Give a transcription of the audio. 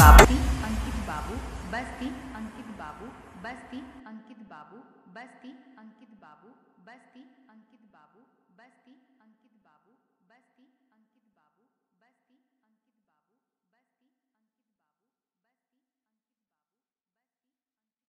बस्ती अंकित बाबू बस्ती अंकित बाबू बस्ती अंकित बाबू बस्ती अंकित बाबू बस्ती